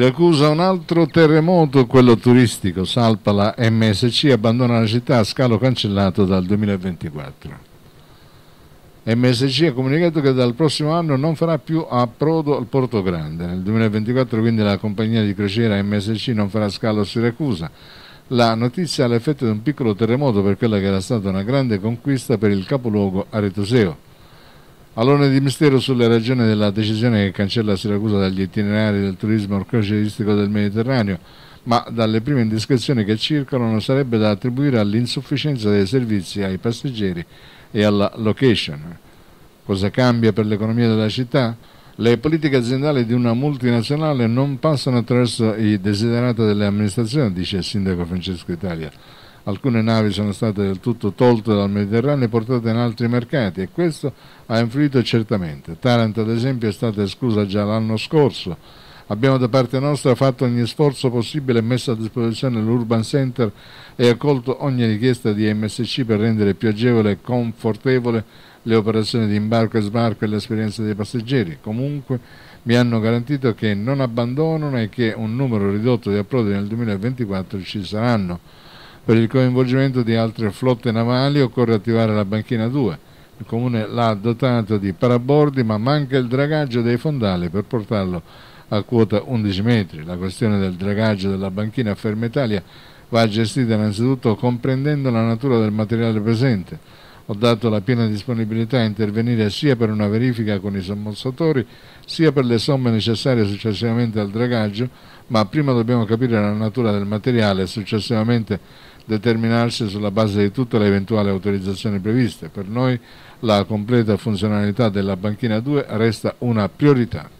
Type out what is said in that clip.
Siracusa un altro terremoto, quello turistico, salpa la MSC, abbandona la città a scalo cancellato dal 2024. MSC ha comunicato che dal prossimo anno non farà più approdo al Porto Grande. Nel 2024 quindi la compagnia di crociera MSC non farà scalo a Siracusa. La notizia ha l'effetto di un piccolo terremoto per quella che era stata una grande conquista per il capoluogo aretoseo. All'onere di mistero sulle ragioni della decisione che cancella Siracusa dagli itinerari del turismo crocieristico del Mediterraneo, ma dalle prime indiscrezioni che circolano sarebbe da attribuire all'insufficienza dei servizi ai passeggeri e alla location. Cosa cambia per l'economia della città? Le politiche aziendali di una multinazionale non passano attraverso i desiderati delle amministrazioni, dice il sindaco Francesco Italia. Alcune navi sono state del tutto tolte dal Mediterraneo e portate in altri mercati e questo ha influito certamente. Taranto, ad esempio, è stata esclusa già l'anno scorso. Abbiamo da parte nostra fatto ogni sforzo possibile e messo a disposizione l'Urban Center e accolto ogni richiesta di MSC per rendere più agevole e confortevole le operazioni di imbarco e sbarco e l'esperienza dei passeggeri. Comunque mi hanno garantito che non abbandonano e che un numero ridotto di approdi nel 2024 ci saranno. Per il coinvolgimento di altre flotte navali occorre attivare la banchina 2. Il comune l'ha dotato di parabordi ma manca il dragaggio dei fondali per portarlo a quota 11 metri. La questione del dragaggio della banchina a Italia va gestita innanzitutto comprendendo la natura del materiale presente ho dato la piena disponibilità a intervenire sia per una verifica con i sommozzatori, sia per le somme necessarie successivamente al dragaggio, ma prima dobbiamo capire la natura del materiale e successivamente determinarsi sulla base di tutte le eventuali autorizzazioni previste. Per noi la completa funzionalità della banchina 2 resta una priorità.